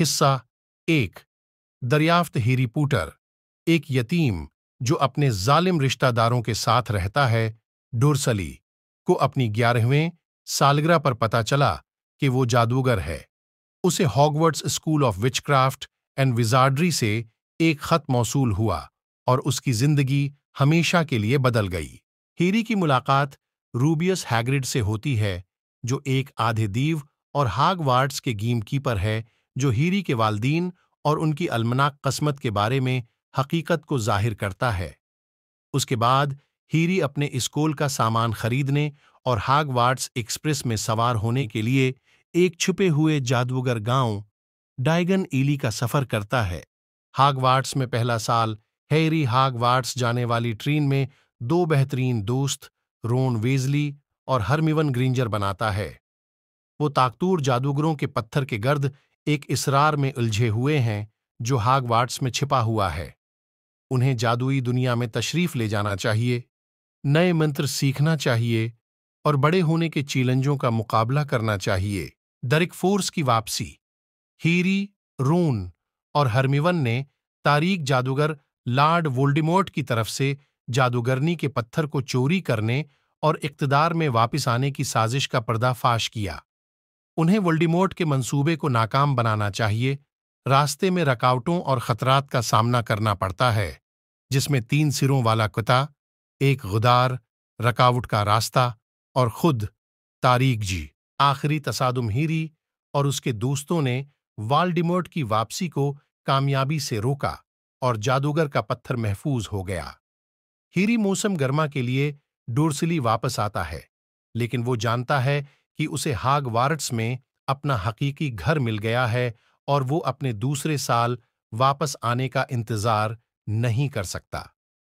हिस्सा एक दरियाफ्त पूटर एक यतीम जो अपने जालिम रिश्तादारों के साथ रहता है डोरसली को अपनी ग्यारहवें सालगिरह पर पता चला कि वो जादूगर है उसे Hogwarts school of witchcraft and wizardry से एक खत मौसूल हुआ और उसकी जिंदगी हमेशा के लिए बदल गई हीरी की मुलाकात रूबियस हैग्रिड से होती है जो एक आधे दीव और हागवार्ड्स के गेम कीपर है जो हीरी के वालदीन और उनकी अलमनाक कस्मत के बारे में हकीकत को जाहिर करता है उसके बाद हीरी अपने स्कूल का सामान खरीदने और हागवाड्स एक्सप्रेस में सवार होने के लिए एक छुपे हुए जादूगर गांव डायगन ईली का सफर करता है हागवाड्स में पहला साल हैरी हागवाड्स जाने वाली ट्रेन में दो बेहतरीन दोस्त रोन वेजली और हरमिवन ग्रिंजर बनाता है वो ताकतूर जादूगरों के पत्थर के गर्द एक इसरार में उलझे हुए हैं जो हागवाट्स में छिपा हुआ है उन्हें जादुई दुनिया में तशरीफ ले जाना चाहिए नए मंत्र सीखना चाहिए और बड़े होने के चीलंजों का मुकाबला करना चाहिए दरिक फोर्स की वापसी हीरी रून और हर्मिवन ने तारीख जादूगर लार्ड वोल्डिमोर्ट की तरफ से जादूगरनी के पत्थर को चोरी करने और इकतदार में वापस आने की साजिश का पर्दाफाश किया उन्हें वोल्डीमोट के मंसूबे को नाकाम बनाना चाहिए रास्ते में रकावटों और खतरात का सामना करना पड़ता है जिसमें तीन सिरों वाला कुत्ता एक गुदार रकावट का रास्ता और खुद तारिक जी आखिरी तसादम हीरी और उसके दोस्तों ने वाल्डिमोर्ट की वापसी को कामयाबी से रोका और जादूगर का पत्थर महफूज हो गया हीरी मौसम गर्मा के लिए डोरसली वापस आता है लेकिन वो जानता है कि उसे हाग में अपना हकीकी घर मिल गया है और वो अपने दूसरे साल वापस आने का इंतज़ार नहीं कर सकता